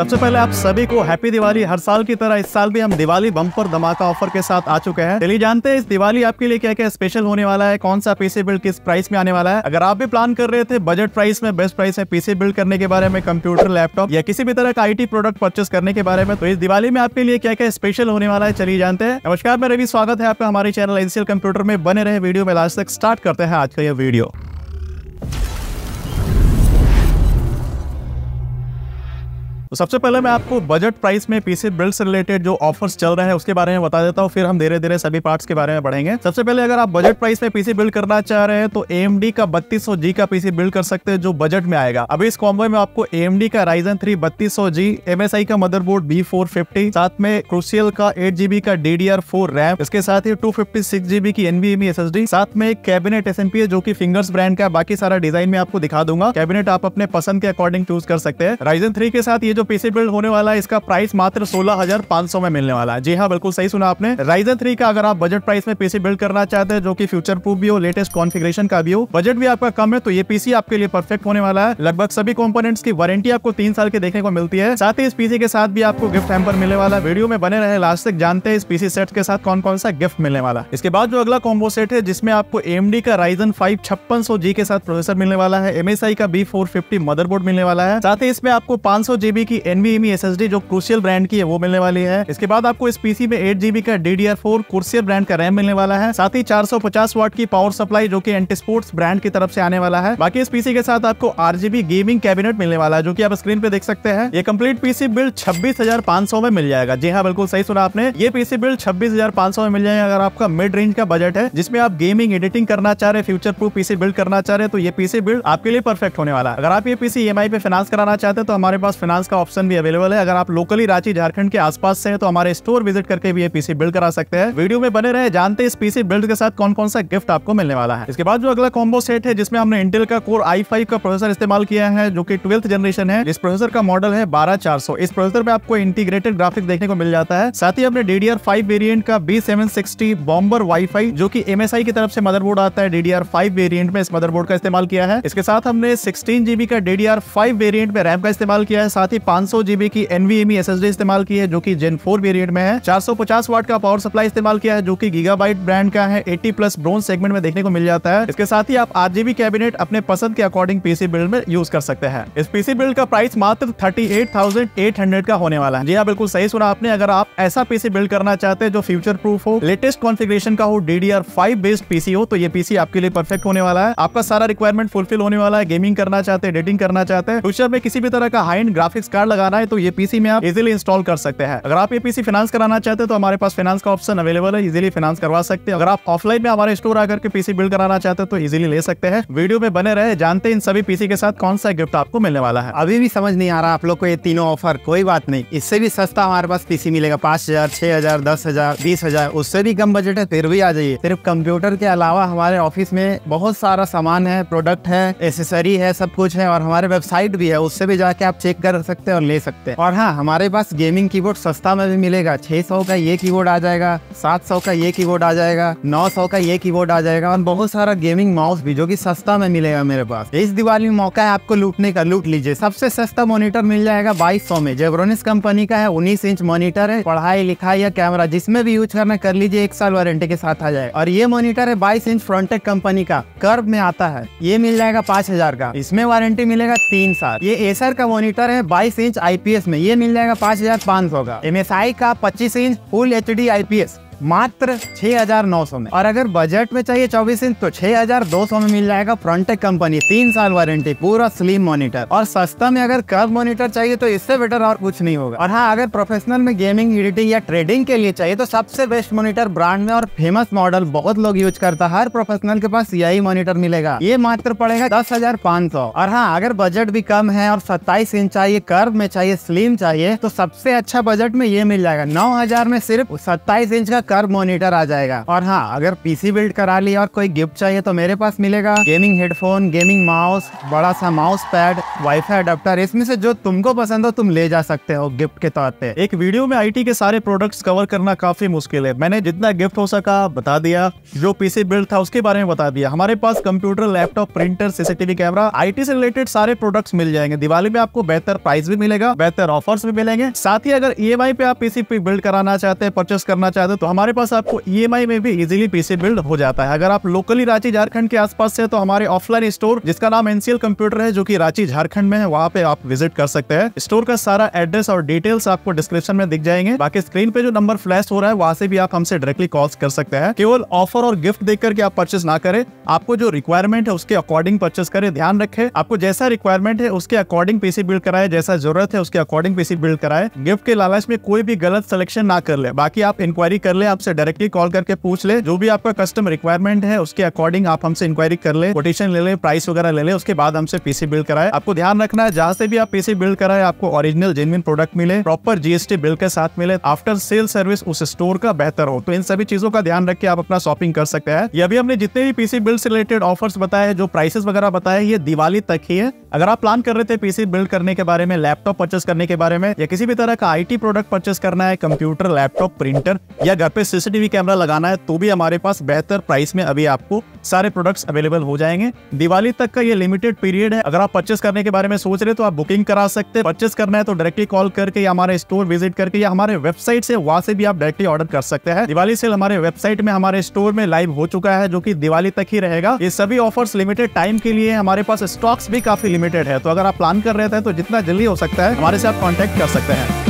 सबसे पहले आप सभी को हैप्पी दिवाली हर साल की तरह इस साल भी हम दिवाली बम्पर धमाका ऑफर के साथ आ चुके हैं चलिए जानते हैं इस दिवाली आपके लिए क्या क्या स्पेशल होने वाला है कौन सा पीसी बिल्ड किस प्राइस में आने वाला है अगर आप भी प्लान कर रहे थे बजट प्राइस में बेस्ट प्राइस है पीसी बिल्ड करने के बारे में कंप्यूटर लैपटॉप या किसी भी तरह का आई प्रोडक्ट परचेस करने के बारे में तो इस दिवाली में आपके लिए क्या क्या स्पेशल होने वाला है चलिए जानते हैं नमस्कार मेरे भी स्वागत है आपका हमारे चैनल एनसीएल कंप्यूटर में बने रहे वीडियो में लास्ट तक स्टार्ट करते हैं आज का यह वीडियो तो सबसे पहले मैं आपको बजट प्राइस में पीसी बिल्ड से रिलेटेड जो ऑफर्स चल रहे हैं उसके बारे में बता देता हूँ फिर हम धीरे धीरे सभी पार्ट्स के बारे में पढ़ेंगे सबसे पहले अगर आप बजट प्राइस में पीसी बिल्ड करना चाह रहे हैं तो एम का बत्तीस जी का पीसी बिल्ड कर सकते हैं जो बजट में आएगा अभी इस कॉम्बो में आपको एम का राइजन थ्री बत्तीस जी एम का मदरबोर्ड बी साथ में क्रुशियल का एट का डी रैम इसके साथ ही टू जीबी की एनवीएम एस e साथ में एक कैबिनेट एस जो की फिंगर्स ब्रांड का बाकी सारा डिजाइन में आपको दिखा दूंगा कैबिनेट आप अपने पसंद के अकॉर्डिंग चूज कर सकते हैं राइजन थ्री के साथ ये जो पीसी बिल्ड होने वाला है इसका प्राइस मात्र सोलह में मिलने वाला है जी हाँ बिल्कुल सही सुना आपने राइजन थ्री का अगर आप बजट प्राइस में पीसी बिल्ड करना चाहते हैं जो की फ्यूचर प्रूफ भी हो लेटेस्ट कॉन्फिग्रेशन का भी हो बजट भी आपका कम है तो ये पीसी आपके लिए परफेक्ट होने वाला है लगभग सभी कॉम्पोनेट्स की वारंटी आपको तीन साल की देखने को मिलती है साथ ही इस पीसी के साथ भी आपको गिफ्ट हेम्पर मिलने वाला है वीडियो में बने रहे लास्ट तक जानते हैं इस पीसी सेट के साथ कौन कौन सा गिफ्ट मिलने वाला इसके बाद जो अगला कॉम्बो सेट है जिसमें आपको एम का राइजन फाइव छप्पन जी के साथ प्रोसेसर मिलने वाला है एमएसआई का बी फोर मदरबोर्ड मिलने वाला है साथ ही इसमें आपको पांच सौ जीबी की एनवीएमई एसएसडी e e जो क्रूशियल ब्रांड की है वो मिलने वाली है इसके बाद आपको इस पीसी में एट जीबी का D R four Crucial brand का रैम मिलने वाला है साथ ही चार सौ पचास वाट की पावर सप्लाई जो की एंटी स्पोर्ट्स ब्रांड की तरफ से आने वाला है बाकी इस पीसी के साथ आपको आरजीबी गेमिंग कैबिनेट मिलने वाला है जो की आप स्क्रीन पे देख सकते हैं ये कम्प्लीट पीसी बिल छब्बीस हजार पांच सौ में मिल जाएगा जी हाँ बिल्कुल सही सुना आपने ये पीसी बिल छब्बीस हजार पांच सौ में मिल जाएगा अगर आपका मिड रेंज का बजट है जिसमें आप गेमिंग एडिटिंग करना चाह रहे फ्यूचर प्रूफ पीसी बिल्ड करना चाह रहे तो ये पीसी बिल्ड आपके लिए परफेक्ट होने वाला है अगर आप ये पीसी ई e पे फाइनेंस कराना चाहते हैं तो हमारे पास फाइनेंस का ऑप्शन भी अवेलेबल है अगर आप लोकली रांची झारखंड के आसपास से हैं तो हमारे स्टोर विजिट करके भी ये पीसी बिल्ड करा सकते हैं वीडियो में बने रहे जानते इस पीसी बिल्ड के साथ कौन कौन सा गिफ्ट आपको मिलने वाला है इसके बाद जो अगला कॉम्बो सेट है जिसमें हमने इंटेल का कोर आई का प्रोसेसर इस्तेमाल किया है जो की ट्वेल्थ जनरेशन है इस प्रोसेसर का मॉडल है बारह इस प्रोसेसर में आपको इंटीग्रेटेड ग्राफिक देखने को मिल जाता है साथ ही हमने डीडीआर फाइव वेरियंट का B seven sixty bomber WiFi जो की एम की तरफ से मदरबोर्ड आता है डीडीआर फाइव वेरियंट में इस मदरबोर्ड का इस्तेमाल किया है इसके साथ हमने सिक्सटीन जीबी का डीडीआर फाइव वेरियंट में रैम का इस्तेमाल किया है साथ ही पांच सौ जीबी की एनवीएमई एसएसडी e इस्तेमाल की है जो कि जेन फोर वेरियंट में है 450 वाट का पावर सप्लाई इस्तेमाल किया है जो कि गीगाबाइट ब्रांड का है 80 प्लस ब्रोन सेगमेंट में देखने को मिल जाता है इसके साथ ही आप आठ जीबी कैबिनेट अपने पसंद के अकॉर्डिंग पीसी बिल्ड में यूज कर सकते हैं इस पीसी बिल्ड का प्राइस मात्र थर्टी का होने वाला है जी हाँ बिल्कुल सही सुना आपने अगर आप ऐसा पीसी बिल्ड करना चाहते हैं जो फ्यूचर प्रूफ हो लेटेस्ट कॉन्फिग्रेशन का हो डीडीआर बेस्ड पीसी हो तो ये पीसी आपके लिए परफेक्ट होने वाला है आपका सारा रिक्वायरमेंट फुलफिल होने वाला है गेमिंग करना चाहते हैं एडिटिंग करना चाहते हैं फ्यूचर में किसी भी तरह का हाई एंड ग्राफिक्स कार्ड लगाना है तो ये पीसी में आप इजिली इंस्टॉल कर सकते हैं अगर आप ये पीसी फाइनेंस कराना चाहते हैं तो हमारे पास फाइनेंस का ऑप्शन अवेलेबल है इजिली फाइनेंस करवा सकते हैं अगर आप ऑफलाइन में हमारे स्टोर आकर के पीसी बिल्ड कराना चाहते हैं तो इजिली ले सकते हैं वीडियो में बने रहे जानते इन सभी पीसी के साथ कौन सा गिफ्ट आपको मिलने वाला है अभी भी समझ नहीं आ रहा आप लोग को ये तीनों ऑफर कोई बात नहीं इससे भी सस्ता हमारे पास पीसी मिलेगा पांच हजार छह हजार दस हजार बीस हजार उससे भी कम बजट है फिर भी आ जाइए सिर्फ कंप्यूटर के अलावा हमारे ऑफिस में बहुत सारा सामान है प्रोडक्ट है एसेसरी है सब कुछ है और हमारे वेबसाइट भी है उससे भी जाके आप चेक कर सकते सकते हैं और ले सकते हैं और हाँ हमारे पास गेमिंग कीबोर्ड सस्ता में भी मिलेगा छह का ये कीबोर्ड आ जाएगा सात का ये कीबोर्ड आ जाएगा नौ का ये कीबोर्ड आ जाएगा और बहुत सारा गेमिंग माउस भी जो की सस्ता में मिलेगा मेरे पास इस दिवाली में मौका है आपको लूटने का लूट लीजिए सबसे सस्ता मॉनिटर मिल जाएगा बाईस में जेब्रोनिस कंपनी का है उन्नीस इंच मॉनिटर है पढ़ाई लिखाई या कैमरा जिसमें भी यूज करना कर लीजिए एक साल वारंटी के साथ आ जाए और ये मोनिटर है बाईस इंच फ्रंटेक कंपनी का कर्व में आता है ये मिल जाएगा पाँच हजार का इसमें वारंटी मिलेगा तीन साल ये एसर का मॉनिटर है बाईस बाईस इंच आईपीएस में ये मिल जाएगा पाँच हजार पाँच सौ का आई का पच्चीस inch full H D IPS मात्र 6,900 में और अगर बजट में चाहिए 24 इंच तो 6,200 में मिल जाएगा फ्रंटेक कंपनी तीन साल वारंटी पूरा स्लिम मॉनिटर और सस्ता में अगर कर्व मॉनिटर चाहिए तो इससे बेटर और कुछ नहीं होगा और हाँ अगर प्रोफेशनल में गेमिंग एडिटिंग या ट्रेडिंग के लिए चाहिए तो सबसे बेस्ट मॉनिटर ब्रांड में और फेमस मॉडल बहुत लोग यूज करता है हर प्रोफेशनल के पास यही मॉनिटर मिलेगा ये मात्र पड़ेगा दस हजार पाँच सौ और हाँ अगर बजट भी कम है और सत्ताईस इंच चाहिए कर्व में चाहिए स्लिम चाहिए तो सबसे अच्छा बजट में ये मिल जाएगा नौ हजार में सिर्फ सत्ताईस इंच का कर मोनिटर आ जाएगा और हाँ अगर पीसी बिल्ड करा ली और कोई गिफ्ट चाहिए तो मेरे पास मिलेगा गेमिंग हेडफोन गेमिंग माउस बड़ा सा माउस पैड वाईफाई अडाप्टर इसमें से जो तुमको पसंद हो तुम ले जा सकते हो गिफ्ट के तौर पे एक वीडियो में आईटी के सारे प्रोडक्ट्स कवर करना काफी मुश्किल है मैंने जितना गिफ्ट हो सका बता दिया जो पीसी बिल्ड था उसके बारे में बता दिया हमारे पास computer laptop printer CCTV camera IT से रिलेटेड सारे प्रोडक्ट्स मिल जाएंगे दिवाली में आपको बेहतर प्राइस भी मिलेगा बेहतर ऑफर्स भी मिलेंगे साथ ही अगर ई e पे आप पीसी बिल्ड कराना चाहते हैं परचेस करना चाहते हैं तो हमारे पास आपको ई e में भी इजिली पीसी बिल्ड हो जाता है अगर आप लोकली रांची झारखंड के आसपास से तो हमारे ऑफलाइन स्टोर जिसका नाम एनसीएल कंप्यूटर है जो की रांची झारखंड झारखंड में है वहाँ पे आप विजिट कर सकते हैं स्टोर का सारा एड्रेस और डिटेल्स आपको डिस्क्रिप्शन में दिख जाएंगे बाकी स्क्रीन पे जो नंबर फ्लैश हो रहा है वहाँ से भी आप हमसे डायरेक्टली कॉल कर सकते हैं केवल ऑफर और गिफ्ट देख करके आप परचेस ना करें आपको जो रिक्वायरमेंट है उसके अकॉर्डिंग परचेस करें ध्यान रखें आपको जैसा रिक्वायरमेंट है उसके अकॉर्डिंग पीसी बिल्ड कराए जैसा जरूरत है उसके अकॉर्डिंग पीसी बिल्ड कराए गिफ्ट के लालच में कोई भी गलत सिलेक्शन ना कर ले बाकी आप इंक्वायरी कर ले आपसे डायरेक्टली कॉल करके पूछ ले जो भी आपका कस्टम रिक्वायरमेंट है उसके अकॉर्डिंग आप हमसे इंक्वायरी कर ले कोटेशन ले ले प्राइस वगैरह ले ले उसके बाद हमसे पीसी बिल्ड कराए आपको ध्यान रखना है जहाँ से भी आप पीसी बिल्ड कराए आपको ओरिजिनल जेनविन प्रोडक्ट मिले प्रॉपर जीएसटी बिल के साथ मिले आफ्टर सेल सर्विस उस स्टोर का बेहतर हो तो इन सभी चीजों का ध्यान रख के आप अपना शॉपिंग कर सकते हैं ये भी हमने जितने भी पीसी बिल्ड से रिलेटेड ऑफर्स बताए जो प्राइसेस वगैरह बताए ये दिवाली तक ही है अगर आप प्लान कर रहे थे पीसी बिल्ड करने के बारे में लैपटॉप परचेस करने के बारे में या किसी भी तरह का आईटी प्रोडक्ट परचेस करना है कंप्यूटर लैपटॉप प्रिंटर या घर पे सीसीटीवी कैमरा लगाना है तो भी हमारे पास बेहतर प्राइस में अभी आपको सारे प्रोडक्ट्स अवेलेबल हो जाएंगे दिवाली तक का ये लिमिटेड पीरियड है अगर आप परचेस करने के बारे में सोच रहे तो आप बुकिंग करा सकते हैं परचेस करना है तो डायरेक्टली कॉल करके या हमारे स्टोर विजिट करके या हमारे वेबसाइट से वहाँ से भी आप डायरेक्टली ऑर्डर कर सकते हैं दिवाली सेल हमारे वेबसाइट में हमारे स्टोर में लाइव हो चुका है जो की दिवाली तक ही रहेगा ये सभी ऑफर्स लिमिटेड टाइम के लिए हमारे पास स्टॉक्स भी काफी लिमिटेड है तो अगर आप प्लान कर रहे थे तो जितना जल्दी हो सकता है हमारे से आप कॉन्टैक्ट कर सकते हैं